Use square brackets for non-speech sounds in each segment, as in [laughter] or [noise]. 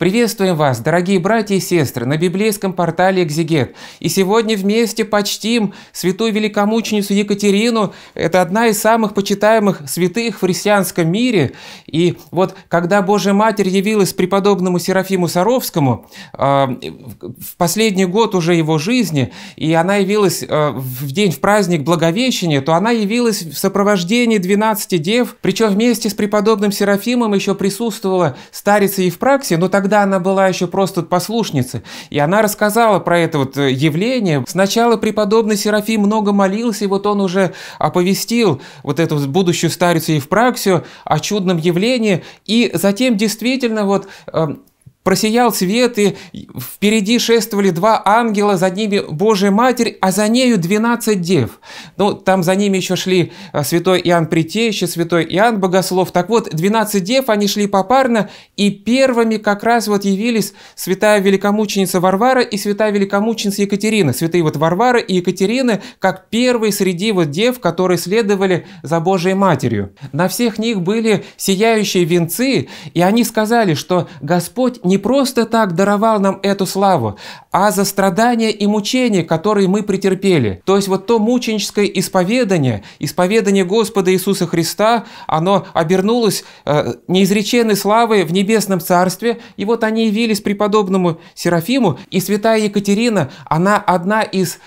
Приветствуем вас, дорогие братья и сестры, на библейском портале «Экзегет». И сегодня вместе почтим святую великомученицу Екатерину. Это одна из самых почитаемых святых в христианском мире. И вот когда Божья Матерь явилась преподобному Серафиму Саровскому, а, в последний год уже его жизни, и она явилась а, в день, в праздник Благовещения, то она явилась в сопровождении 12 дев, причем вместе с преподобным Серафимом еще присутствовала старица Евпраксия, но тогда когда она была еще просто послушницей, и она рассказала про это вот э, явление. Сначала преподобный Серафим много молился, и вот он уже оповестил вот эту будущую старицу Евпраксию о чудном явлении, и затем действительно вот эм, Просиял свет, и впереди шествовали два ангела, за ними Божья Матерь, а за нею двенадцать дев. Ну, там за ними еще шли а, святой Иоанн Притещи, святой Иоанн Богослов. Так вот, двенадцать дев, они шли попарно, и первыми как раз вот явились святая великомученица Варвара и святая великомученица Екатерина. Святые вот Варвара и Екатерина, как первые среди вот дев, которые следовали за Божьей Матерью. На всех них были сияющие венцы, и они сказали, что Господь не просто так даровал нам эту славу, а за страдания и мучения, которые мы претерпели. То есть вот то мученическое исповедание, исповедание Господа Иисуса Христа, оно обернулось э, неизреченной славой в небесном царстве, и вот они явились преподобному Серафиму, и святая Екатерина, она одна из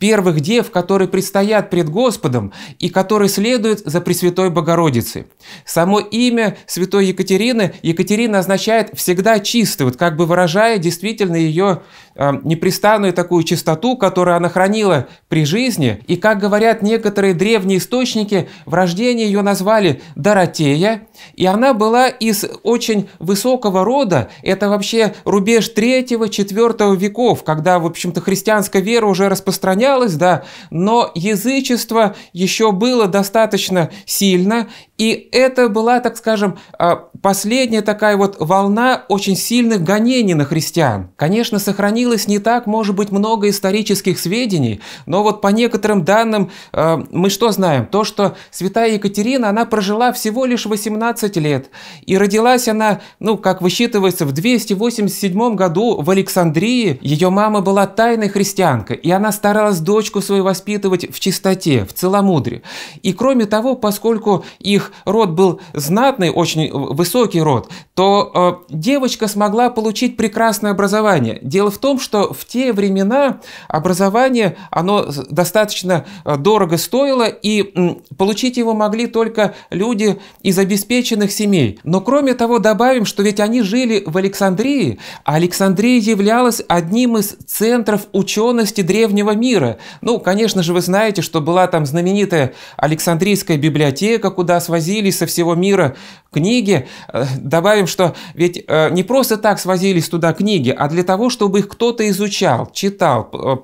первых дев, которые предстоят пред Господом и которые следуют за Пресвятой Богородицей. Само имя святой Екатерины, Екатерина означает «всегда чист», артисты, вот как бы выражая действительно ее непрестанную такую чистоту, которую она хранила при жизни. И, как говорят некоторые древние источники, в рождении ее назвали Доротея, и она была из очень высокого рода. Это вообще рубеж 3-4 веков, когда, в общем-то, христианская вера уже распространялась, да, но язычество еще было достаточно сильно, и это была, так скажем, а, последняя такая вот волна очень сильных гонений на христиан. Конечно, сохранилась накопилось не так, может быть, много исторических сведений, но вот по некоторым данным э, мы что знаем? То, что святая Екатерина, она прожила всего лишь 18 лет, и родилась она, ну, как высчитывается, в 287 году в Александрии. Ее мама была тайной христианкой, и она старалась дочку свою воспитывать в чистоте, в целомудрии. И кроме того, поскольку их род был знатный, очень высокий род, то э, девочка смогла получить прекрасное образование. Дело в том, том, что в те времена образование, оно достаточно э, дорого стоило, и получить его могли только люди из обеспеченных семей. Но кроме того, добавим, что ведь они жили в Александрии, а Александрия являлась одним из центров учености древнего мира. Ну, конечно же, вы знаете, что была там знаменитая Александрийская библиотека, куда свозили со всего мира книги. Э, добавим, что ведь э, не просто так свозились туда книги, а для того, чтобы их кто-то изучал, читал, э,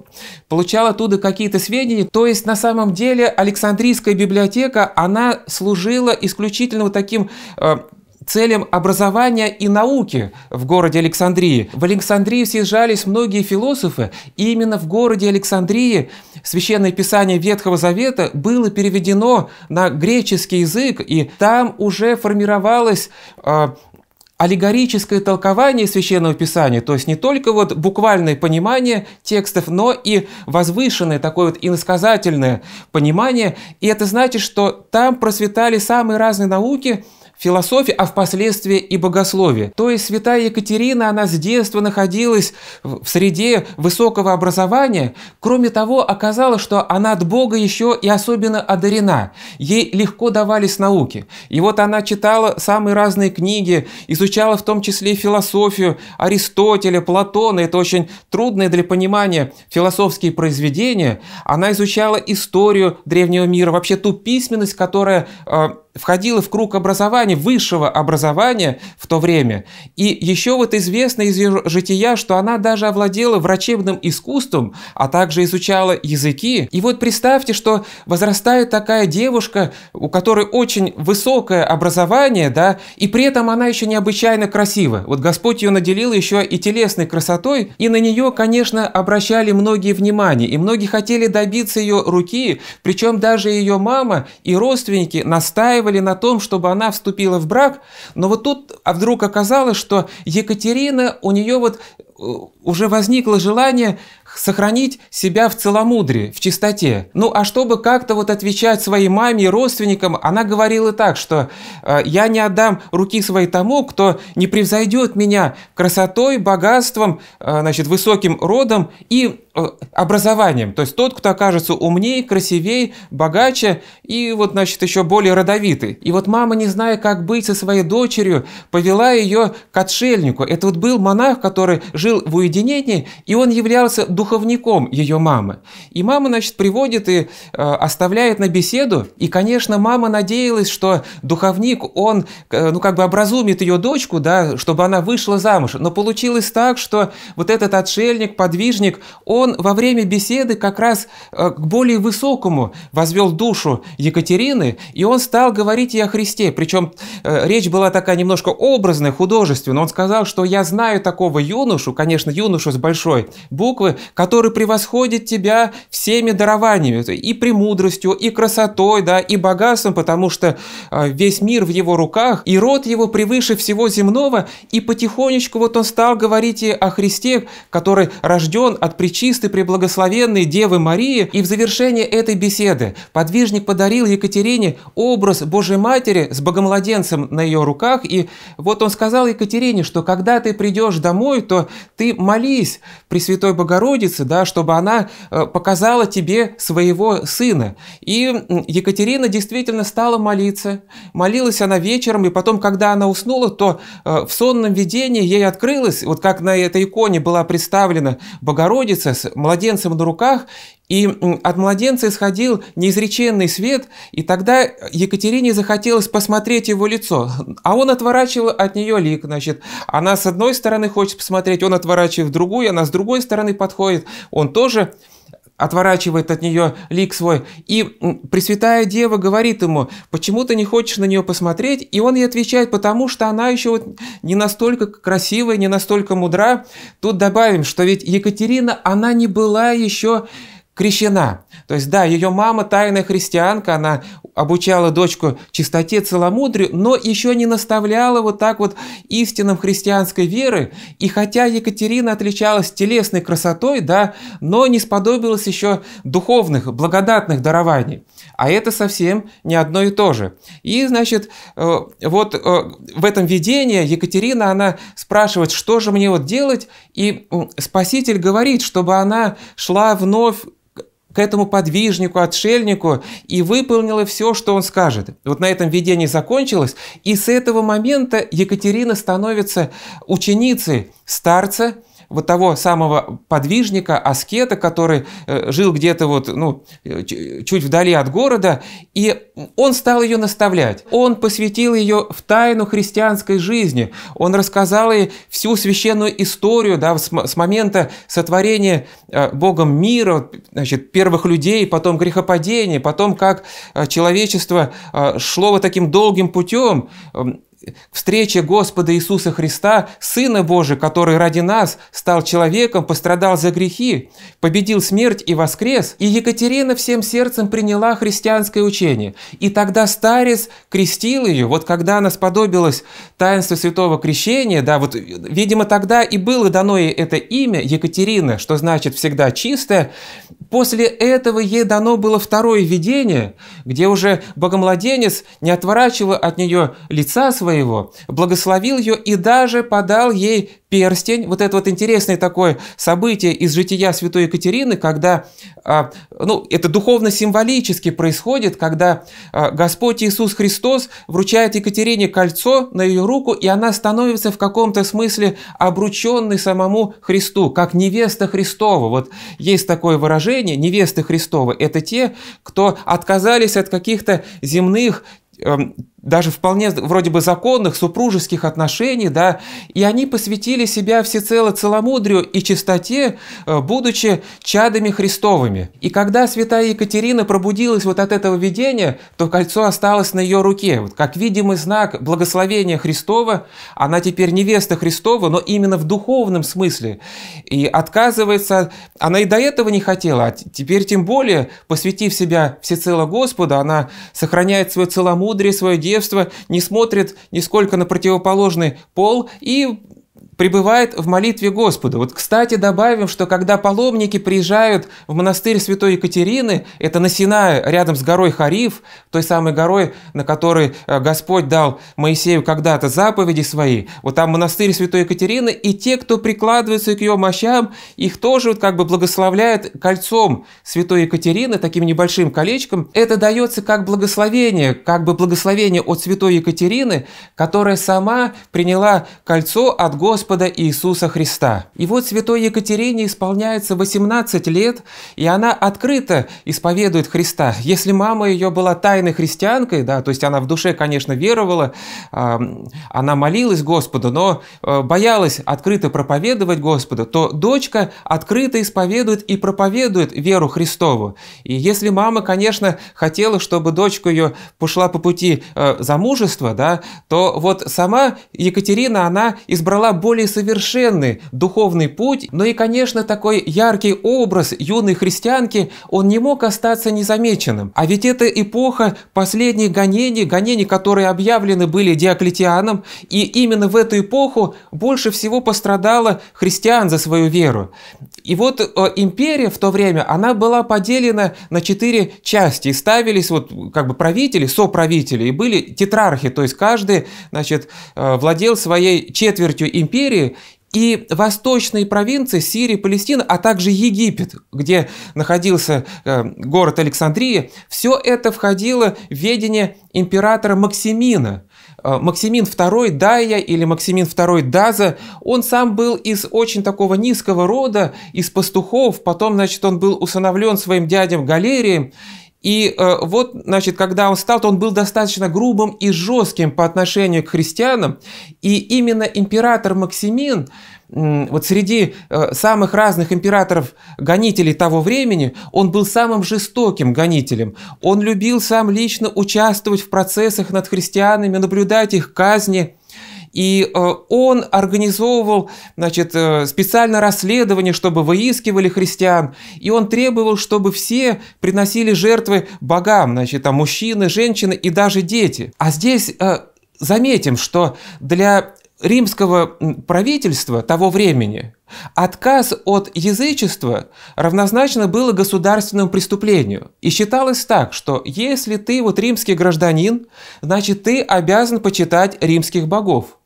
получал оттуда какие-то сведения. То есть на самом деле Александрийская библиотека, она служила исключительно вот таким целям образования и науки в городе Александрии. В Александрию съезжались многие философы, и именно в городе Александрии Священное Писание Ветхого Завета было переведено на греческий язык, и там уже формировалось а, аллегорическое толкование Священного Писания, то есть не только вот буквальное понимание текстов, но и возвышенное такое вот иносказательное понимание. И это значит, что там просветали самые разные науки – философии, а впоследствии и богословие. То есть святая Екатерина, она с детства находилась в среде высокого образования. Кроме того, оказалось, что она от Бога еще и особенно одарена. Ей легко давались науки. И вот она читала самые разные книги, изучала в том числе философию Аристотеля, Платона. Это очень трудные для понимания философские произведения. Она изучала историю древнего мира, вообще ту письменность, которая э, входила в круг образования плане высшего образования в то время. И еще вот известно из ее жития, что она даже овладела врачебным искусством, а также изучала языки. И вот представьте, что возрастает такая девушка, у которой очень высокое образование, да, и при этом она еще необычайно красива. Вот Господь ее наделил еще и телесной красотой, и на нее, конечно, обращали многие внимание, и многие хотели добиться ее руки, причем даже ее мама и родственники настаивали на том, чтобы она вступила вступила в брак, но вот тут а вдруг оказалось, что Екатерина, у нее вот Э, уже возникло желание сохранить себя в целомудрии, в чистоте. Ну а чтобы как-то вот отвечать своей маме и родственникам, она говорила так, что «Э, «я не отдам руки своей тому, кто не превзойдет меня красотой, богатством, э, значит, высоким родом и образованием. То есть тот, кто окажется умнее, красивее, богаче и вот, значит, еще более родовитый. И вот мама, не зная, как быть со своей дочерью, повела ее к отшельнику. Это вот был монах, который жил в уединении, и он являлся духовником ее мамы. И мама, значит, приводит и э, оставляет на беседу, и, конечно, мама надеялась, что духовник, он, э, ну, как бы образумит ее дочку, да, чтобы она вышла замуж. Но получилось так, что вот этот отшельник, подвижник, он во время беседы как раз э, к более высокому возвел душу Екатерины, и он стал говорить ей о Христе. Причем э, речь была такая немножко образная, художественная. Он сказал, что я знаю такого юношу, конечно, юношу с большой буквы, который превосходит тебя всеми дарованиями, и премудростью, и красотой, да, и богатством, потому что а, весь мир в его руках, и род его превыше всего земного, и потихонечку вот он стал говорить и о Христе, который рожден от причистой преблагословенной Девы Марии, и в завершение этой беседы подвижник подарил Екатерине образ Божьей Матери с богомладенцем на ее руках, и вот он сказал Екатерине, что когда ты придешь домой, то ты молись Пресвятой Богородице, да, чтобы она э, показала тебе своего сына. И Екатерина действительно стала молиться. Молилась она вечером, и потом, когда она уснула, то э, в сонном видении ей открылось, вот как на этой иконе была представлена Богородица с младенцем на руках, и от младенца исходил неизреченный свет, и тогда Екатерине захотелось посмотреть его лицо. А он отворачивал от нее лик, значит. Она с одной стороны хочет посмотреть, он отворачивает в другую, она с другой стороны подходит, он тоже отворачивает от нее лик свой. И Пресвятая Дева говорит ему, почему ты не хочешь на нее посмотреть? И он ей отвечает, потому что она еще вот не настолько красивая, не настолько мудра. Тут добавим, что ведь Екатерина, она не была еще крещена. То есть, да, ее мама тайная христианка, она обучала дочку чистоте, целомудрию, но еще не наставляла вот так вот истинам христианской веры. И хотя Екатерина отличалась телесной красотой, да, но не сподобилась еще духовных, благодатных дарований. А это совсем не одно и то же. И, значит, э, вот э, в этом видении Екатерина, она спрашивает, что же мне вот делать, и Спаситель говорит, чтобы она шла вновь к этому подвижнику, отшельнику и выполнила все, что он скажет. Вот на этом видение закончилось, и с этого момента Екатерина становится ученицей старца, вот того самого подвижника, аскета, который э, жил где-то вот, ну, э, чуть вдали от города, и он стал ее наставлять. Он посвятил ее в тайну христианской жизни. Он рассказал ей всю священную историю, да, с, момента сотворения э, Богом мира, значит, первых людей, потом грехопадения, потом как человечество шло вот таким долгим путем, к встрече Господа Иисуса Христа, Сына Божия, который ради нас стал человеком, пострадал за грехи, победил смерть и воскрес, и Екатерина всем сердцем приняла христианское учение. И тогда старец крестил ее, вот когда она сподобилась таинство святого крещения, да, вот, видимо, тогда и было дано ей это имя Екатерина, что значит всегда чистая, После этого ей дано было второе видение, где уже богомладенец не отворачивал от нее лица своего, благословил ее и даже подал ей перстень. Вот это вот интересное такое событие из жития святой Екатерины, когда, а, ну, это духовно-символически происходит, когда а, Господь Иисус Христос вручает Екатерине кольцо на ее руку, и она становится в каком-то смысле обрученной самому Христу, как невеста Христова. Вот есть такое выражение, невесты Христова – это те, кто отказались от каких-то земных эм, даже вполне вроде бы законных супружеских отношений, да, и они посвятили себя всецело целомудрию и чистоте, э, будучи чадами Христовыми. И когда святая Екатерина пробудилась вот от этого видения, то кольцо осталось на ее руке, вот как видимый знак благословения Христова, она теперь невеста Христова, но именно в духовном смысле, и отказывается, она и до этого не хотела, а теперь тем более, посвятив себя всецело Господу, она сохраняет свое целомудрие, свое действие, девства, не смотрит нисколько на противоположный пол и пребывает в молитве Господа. Вот, кстати, добавим, что когда паломники приезжают в монастырь Святой Екатерины, это на Синае, рядом с горой Хариф, той самой горой, на которой э, Господь дал Моисею когда-то заповеди свои, вот там монастырь Святой Екатерины, и те, кто прикладывается к ее мощам, их тоже вот как бы благословляет кольцом Святой Екатерины, таким небольшим колечком. Это дается как благословение, как бы благословение от Святой Екатерины, которая сама приняла кольцо от Господа Господа Иисуса Христа. И вот святой Екатерине исполняется 18 лет, и она открыто исповедует Христа. Если мама ее была тайной христианкой, да, то есть она в душе, конечно, веровала, она молилась Господу, но э, боялась открыто проповедовать Господу, то дочка открыто исповедует и проповедует веру Христову. И если мама, конечно, хотела, чтобы дочка ее пошла по пути э, замужества, да, то вот сама Екатерина, она избрала более более совершенный духовный путь, но и, конечно, такой яркий образ юной христианки, он не мог остаться незамеченным. А ведь это эпоха последних гонений, гонений, которые объявлены были Диоклетианом, и именно в эту эпоху больше всего пострадало христиан за свою веру. И вот э, империя в то время, она была поделена на четыре части, и ставились вот как бы правители, соправители, и были тетрархи, то есть каждый, значит, э, владел своей четвертью империи, империи и восточные провинции Сирии, Палестина, а также Египет, где находился э, город Александрия, все это входило в ведение императора Максимина. Э, Максимин II Дая или Максимин II Даза, он сам был из очень такого низкого рода, из пастухов, потом, значит, он был усыновлен своим дядем Галерием, и э, вот, значит, когда он стал, то он был достаточно грубым и жестким по отношению к христианам. И именно император Максимин, э, вот среди э, самых разных императоров-гонителей того времени, он был самым жестоким гонителем. Он любил сам лично участвовать в процессах над христианами, наблюдать их казни. И э, он организовывал значит, э, специальное расследование, чтобы выискивали христиан. И он требовал, чтобы все приносили жертвы богам, значит, там мужчины, женщины и даже дети. А здесь э, заметим, что для римского правительства того времени отказ от язычества равнозначно было государственному преступлению. И считалось так, что если ты вот римский гражданин, значит ты обязан почитать римских богов.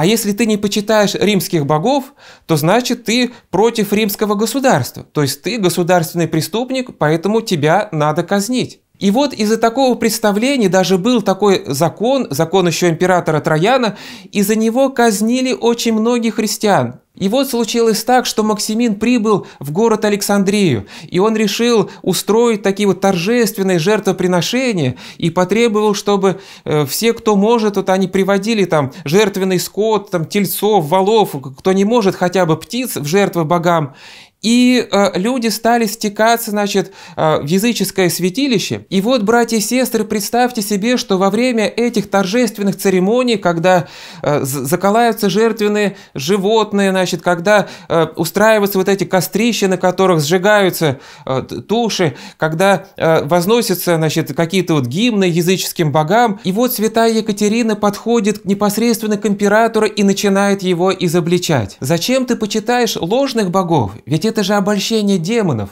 А если ты не почитаешь римских богов, то значит ты против римского государства. То есть ты государственный преступник, поэтому тебя надо казнить. И вот из-за такого представления даже был такой закон, закон еще императора Трояна, из-за него казнили очень многих христиан. И вот случилось так, что Максимин прибыл в город Александрию, и он решил устроить такие вот торжественные жертвоприношения и потребовал, чтобы э, все, кто может, вот они приводили там жертвенный скот, там тельцов, волов, кто не может, хотя бы птиц в жертву богам. И э, люди стали стекаться, значит, э, в языческое святилище. И вот, братья и сестры, представьте себе, что во время этих торжественных церемоний, когда э, заколаются жертвенные животные, значит, когда э, устраиваются вот эти кострища, на которых сжигаются э, туши, когда э, возносятся, значит, какие-то вот гимны языческим богам. И вот святая Екатерина подходит непосредственно к императору и начинает его изобличать. Зачем ты почитаешь ложных богов? Ведь это же обольщение демонов.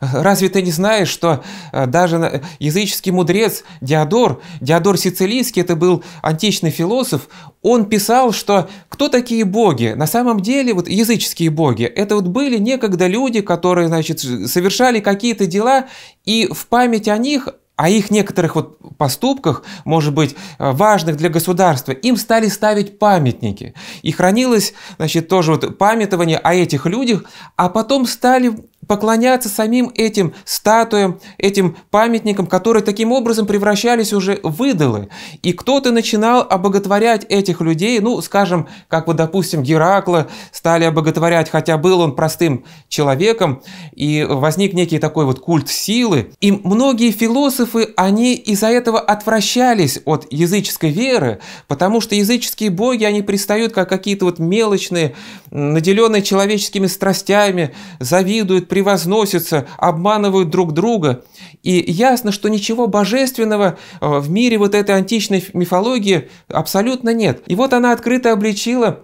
Разве ты не знаешь, что э, даже э, языческий мудрец Диодор, Диодор Сицилийский, это был античный философ, он писал, что кто такие боги? На самом деле, вот языческие боги, это вот были некогда люди, которые, значит, совершали какие-то дела, и в память о них о а их некоторых вот поступках, может быть, э, важных для государства, им стали ставить памятники. И хранилось, значит, тоже вот памятование о этих людях, а потом стали поклоняться самим этим статуям, этим памятникам, которые таким образом превращались уже в идолы. И кто-то начинал обоготворять этих людей, ну, скажем, как вот, допустим, Геракла стали обоготворять, хотя был он простым человеком, и возник некий такой вот культ силы. И многие философы, они из-за этого отвращались от языческой веры, потому что языческие боги, они пристают как какие-то вот мелочные, наделенные человеческими страстями, завидуют, при превозносятся, обманывают друг друга. И ясно, что ничего божественного э, в мире вот этой античной мифологии абсолютно нет. И вот она открыто обличила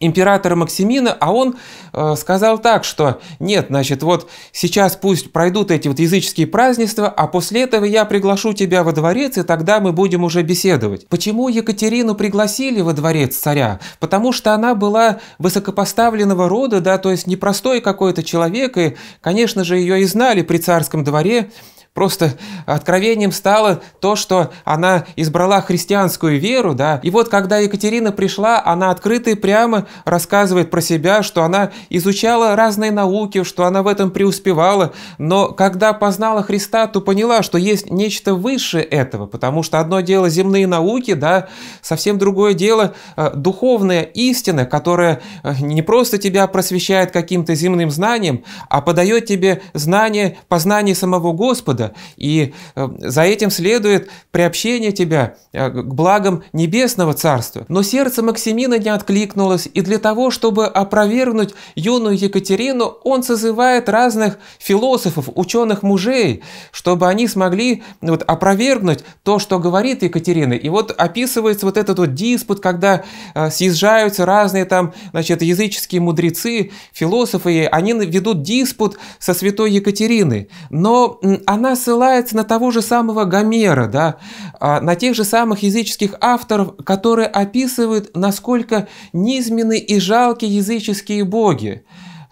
императора Максимина, а он э, сказал так, что нет, значит, вот сейчас пусть пройдут эти вот языческие празднества, а после этого я приглашу тебя во дворец, и тогда мы будем уже беседовать. Почему Екатерину пригласили во дворец царя? Потому что она была высокопоставленного рода, да, то есть непростой какой-то человек, и, конечно же, ее и знали при царском дворе, Просто откровением стало то, что она избрала христианскую веру, да. И вот когда Екатерина пришла, она открыто и прямо рассказывает про себя, что она изучала разные науки, что она в этом преуспевала, но когда познала Христа, то поняла, что есть нечто выше этого, потому что одно дело земные науки, да, совсем другое дело э, духовная истина, которая э, не просто тебя просвещает каким-то земным знанием, а подает тебе знание, познание самого Господа, Господа. И э, за этим следует приобщение тебя э, к благам Небесного Царства. Но сердце Максимина не откликнулось, и для того, чтобы опровергнуть юную Екатерину, он созывает разных философов, ученых-мужей, чтобы они смогли вот, опровергнуть то, что говорит Екатерина. И вот описывается вот этот вот диспут, когда э, съезжаются разные там, значит, языческие мудрецы, философы, и они ведут диспут со святой Екатериной. Но она ссылается на того же самого Гомера, да, а, на тех же самых языческих авторов, которые описывают, насколько низменны и жалки языческие боги.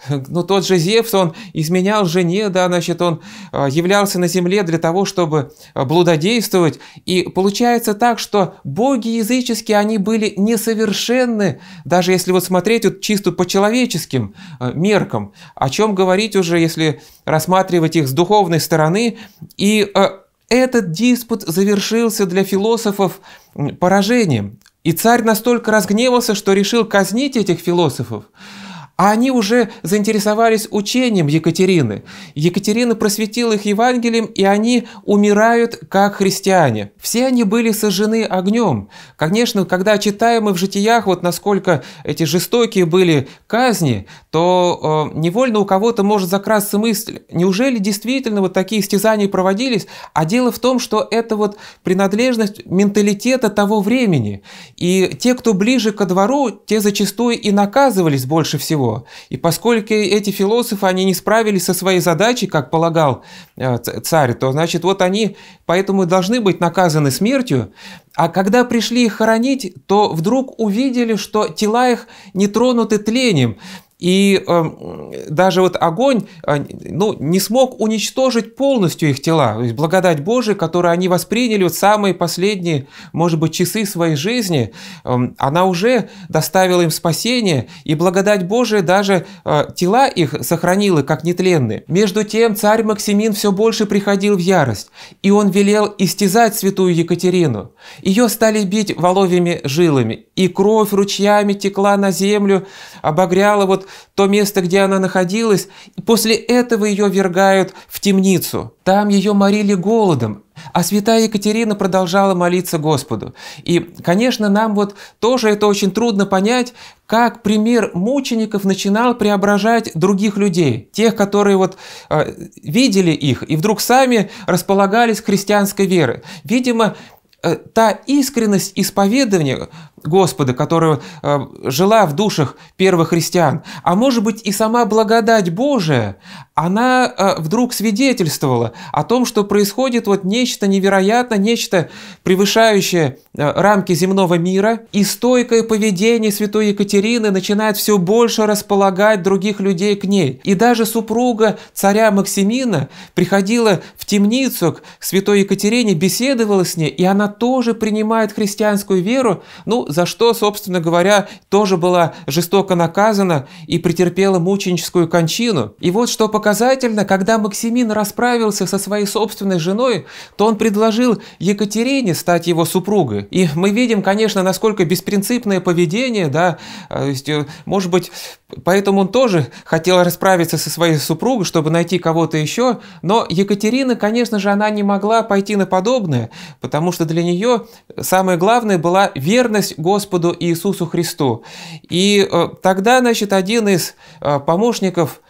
[laughs] Ну, тот же Зевс, он изменял жене, да, значит, он а, являлся на земле для того, чтобы а, блудодействовать. И получается так, что боги языческие, они были несовершенны, даже если вот смотреть вот чисто по человеческим а, меркам. О чем говорить уже, если рассматривать их с духовной стороны. И этот диспут завершился для философов поражением. И царь настолько разгневался, что решил казнить этих философов. А они уже заинтересовались учением Екатерины. Екатерина просветила их Евангелием, и они умирают как христиане. Все они были сожжены огнем. Конечно, когда читаем мы в житиях, вот насколько эти жестокие были казни, то э, невольно у кого-то может закрасться мысль, неужели действительно вот такие стязания проводились? А дело в том, что это вот принадлежность менталитета того времени. И те, кто ближе ко двору, те зачастую и наказывались больше всего. И поскольку эти философы, они не справились со своей задачей, как полагал э, царь, то, значит, вот они поэтому и должны быть наказаны смертью. А когда пришли их хоронить, то вдруг увидели, что тела их не тронуты тлением. И э, даже вот огонь э, ну, не смог уничтожить полностью их тела. То есть благодать Божия, которую они восприняли вот самые последние, может быть, часы своей жизни, э, она уже доставила им спасение, и благодать Божия даже э, тела их сохранила как нетленные. Между тем царь Максимин все больше приходил в ярость, и он велел истязать святую Екатерину. Ее стали бить воловьими жилами, и кровь ручьями текла на землю, обогряла вот то место, где она находилась, и после этого ее вергают в темницу. Там ее морили голодом, а святая Екатерина продолжала молиться Господу. И, конечно, нам вот тоже это очень трудно понять, как пример мучеников начинал преображать других людей, тех, которые вот э, видели их и вдруг сами располагались к христианской верой. Видимо, э, та искренность исповедования, Господа, которая э, жила в душах первых христиан, а может быть и сама благодать Божия, она э, вдруг свидетельствовала о том, что происходит вот нечто невероятное, нечто превышающее э, рамки земного мира, и стойкое поведение святой Екатерины начинает все больше располагать других людей к ней. И даже супруга царя Максимина приходила в темницу к святой Екатерине, беседовала с ней, и она тоже принимает христианскую веру, ну, за что, собственно говоря, тоже была жестоко наказана и претерпела мученическую кончину. И вот что показательно, когда Максимин расправился со своей собственной женой, то он предложил Екатерине стать его супругой. И мы видим, конечно, насколько беспринципное поведение, да, э, то есть, э, может быть, поэтому он тоже хотел расправиться со своей супругой, чтобы найти кого-то еще, но Екатерина, конечно же, она не могла пойти на подобное, потому что для нее самое главное была верность Господу Иисусу Христу. И э, тогда, значит, один из э, помощников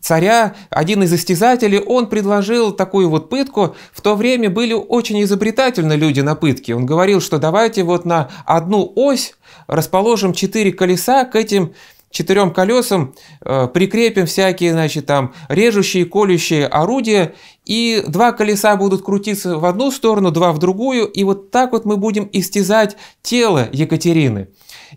царя, один из истязателей, он предложил такую вот пытку. В то время были очень изобретательны люди на пытке. Он говорил, что давайте вот на одну ось расположим четыре колеса к этим четырем колесам э, прикрепим всякие, значит, там режущие, колющие орудия, и два колеса будут крутиться в одну сторону, два в другую, и вот так вот мы будем истязать тело Екатерины.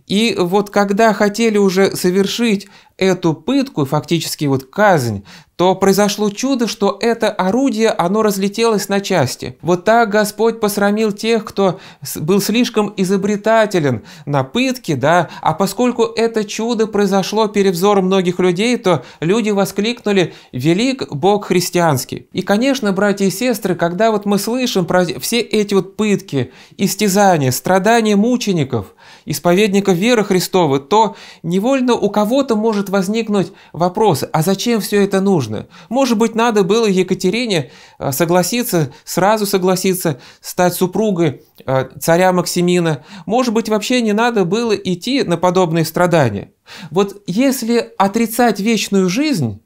И вот когда хотели уже совершить эту пытку, фактически вот казнь, то произошло чудо, что это орудие, оно разлетелось на части. Вот так Господь посрамил тех, кто был слишком изобретателен на пытке, да, а поскольку это чудо произошло перед взором многих людей, то люди воскликнули «Велик Бог христианский». И, конечно, братья и сестры, когда вот мы слышим про все эти вот пытки, истязания, страдания мучеников, исповедников веры Христовой, то невольно у кого-то может возникнуть вопрос, а зачем все это нужно? Может быть, надо было Екатерине э, согласиться, сразу согласиться стать супругой э, царя Максимина. Может быть, вообще не надо было идти на подобные страдания. Вот если отрицать вечную жизнь,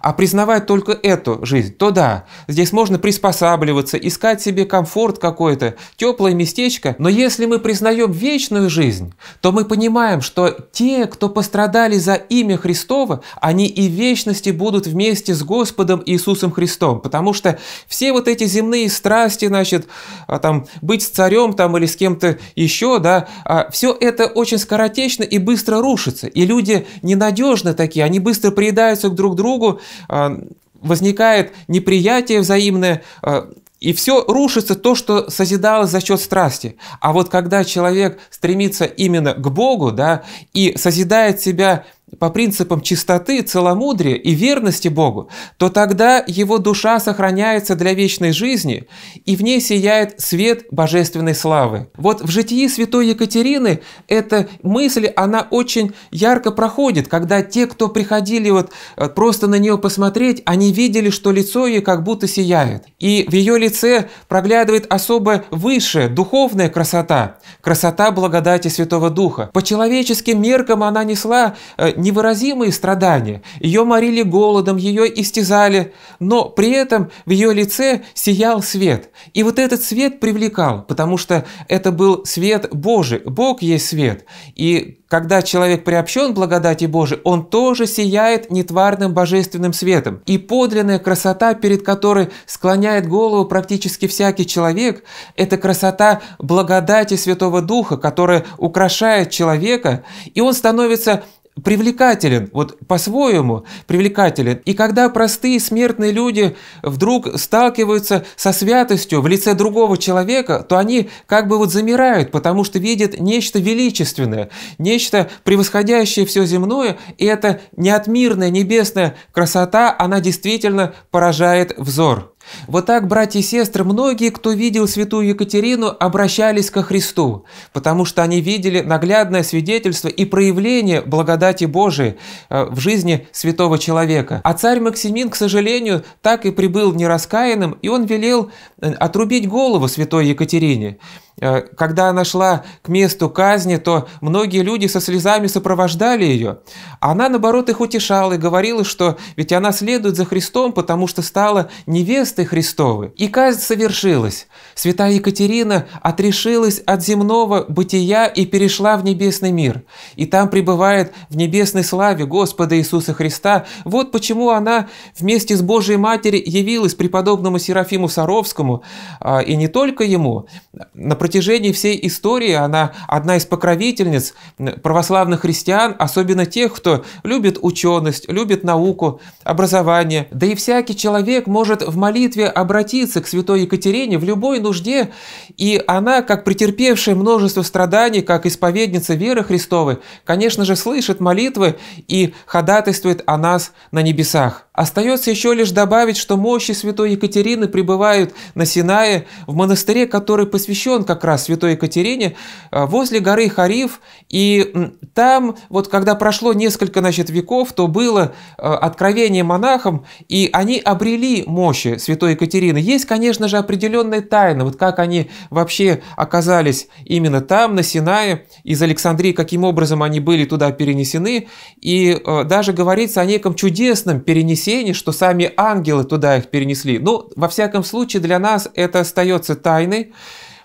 а признавать только эту жизнь, то да, здесь можно приспосабливаться, искать себе комфорт какой-то, теплое местечко. Но если мы признаем вечную жизнь, то мы понимаем, что те, кто пострадали за имя Христова, они и в вечности будут вместе с Господом Иисусом Христом. Потому что все вот эти земные страсти, значит, а там, быть с царем там или с кем-то еще, да, а все это очень скоротечно и быстро рушится. И люди ненадежны такие, они быстро приедаются друг к другу, а, возникает неприятие взаимное, а, и все рушится то, что созидалось за счет страсти. А вот когда человек стремится именно к Богу, да, и созидает себя по принципам чистоты, целомудрия и верности Богу, то тогда его душа сохраняется для вечной жизни, и в ней сияет свет божественной славы. Вот в житии святой Екатерины эта мысль, она очень ярко проходит, когда те, кто приходили вот э, просто на нее посмотреть, они видели, что лицо ее как будто сияет. И в ее лице проглядывает особо высшая духовная красота, красота благодати Святого Духа. По человеческим меркам она несла э, невыразимые страдания. Ее морили голодом, ее истязали, но при этом в ее лице сиял свет. И вот этот свет привлекал, потому что это был свет Божий. Бог есть свет. И когда человек приобщен благодати Божией, он тоже сияет нетварным божественным светом. И подлинная красота, перед которой склоняет голову практически всякий человек, это красота благодати Святого Духа, которая украшает человека, и он становится привлекателен, вот по-своему привлекателен. И когда простые смертные люди вдруг сталкиваются со святостью в лице другого человека, то они как бы вот замирают, потому что видят нечто величественное, нечто превосходящее все земное, и эта неотмирная небесная красота, она действительно поражает взор. Вот так, братья и сестры, многие, кто видел святую Екатерину, обращались ко Христу, потому что они видели наглядное свидетельство и проявление благодати Божией э, в жизни святого человека. А царь Максимин, к сожалению, так и прибыл нераскаянным, и он велел э, отрубить голову святой Екатерине. Э, когда она шла к месту казни, то многие люди со слезами сопровождали ее. Она, наоборот, их утешала и говорила, что ведь она следует за Христом, потому что стала невестой Христовой. И казнь совершилась. Святая Екатерина отрешилась от земного бытия и перешла в небесный мир. И там пребывает в небесной славе Господа Иисуса Христа. Вот почему она вместе с Божией Матерью явилась преподобному Серафиму Саровскому, э, и не только ему, на протяжении всей истории она одна из покровительниц православных христиан, особенно тех, кто любит ученость, любит науку, образование. Да и всякий человек может в молитве обратиться к святой Екатерине в любой нужде, и она, как претерпевшая множество страданий, как исповедница веры Христовой, конечно же, слышит молитвы и ходатайствует о нас на небесах. Остается еще лишь добавить, что мощи святой Екатерины пребывают на Синае, в монастыре, который посвящен как раз святой Екатерине, э, возле горы Хариф. И там, вот когда прошло несколько значит, веков, то было э, откровение монахам, и они обрели мощи святой Екатерины. Есть, конечно же, определенная тайна, вот как они вообще оказались именно там, на Синае, из Александрии, каким образом они были туда перенесены. И э, даже говорится о неком чудесном перенесении тени, что сами ангелы туда их перенесли. Ну, во всяком случае, для нас это остается тайной,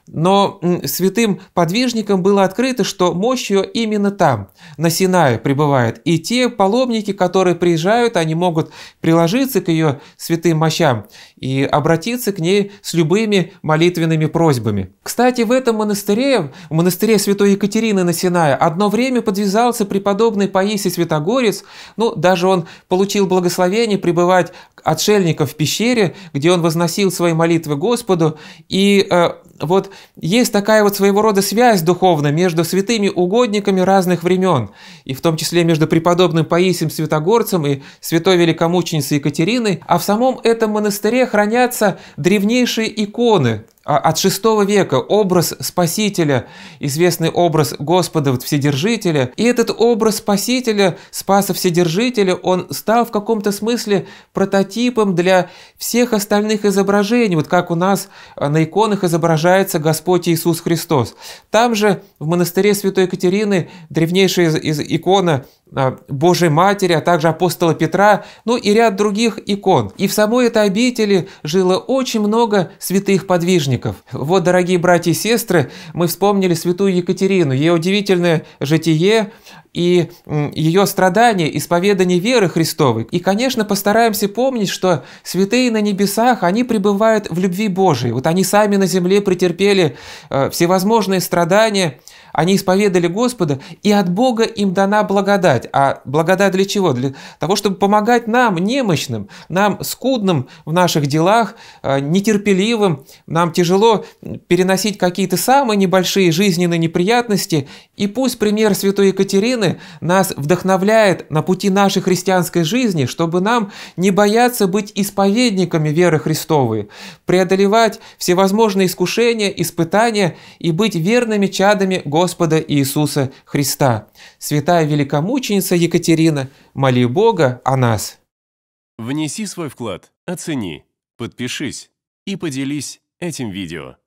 но святым подвижникам было открыто, что мощь ее именно там, на Синае, пребывает. И те паломники, которые приезжают, они могут приложиться к ее святым мощам и обратиться к ней с любыми молитвенными просьбами. Кстати, в этом монастыре, в монастыре святой Екатерины на Синае, одно время подвязался преподобный Паисий Святогорец, ну, даже он получил благословение пребывать отшельников в пещере, где он возносил свои молитвы Господу, и э, вот есть такая вот своего рода связь духовная между святыми угодниками разных времен, и в том числе между преподобным Паисием Святогорцем и святой великомученицей Екатериной, а в самом этом монастыре хранятся древнейшие иконы а, от шестого века образ Спасителя, известный образ Господа Вседержителя. И этот образ Спасителя, Спаса Вседержителя, он стал в каком-то смысле прототипом для всех остальных изображений, вот как у нас э, на иконах изображается Господь Иисус Христос. Там же в монастыре Святой Екатерины древнейшая из, из икона э, Божьей Матери, а также апостола Петра, ну и ряд других икон. И в самой этой обители жило очень много святых подвижников подвижников. Вот, дорогие братья и сестры, мы вспомнили святую Екатерину, ее удивительное житие и ее страдания, исповедание веры Христовой. И, конечно, постараемся помнить, что святые на небесах, они пребывают в любви Божией. Вот они сами на земле претерпели э, всевозможные страдания, они исповедали Господа, и от Бога им дана благодать. А благодать для чего? Для того, чтобы помогать нам, немощным, нам скудным в наших делах, э, нетерпеливым. Нам тяжело переносить какие-то самые небольшие жизненные неприятности. И пусть пример святой Екатерины нас вдохновляет на пути нашей христианской жизни, чтобы нам не бояться быть исповедниками веры Христовой, преодолевать всевозможные искушения, испытания и быть верными чадами Господа Господа Иисуса Христа. Святая великомученица Екатерина, моли Бога о нас. Внеси свой вклад, оцени, подпишись и поделись этим видео.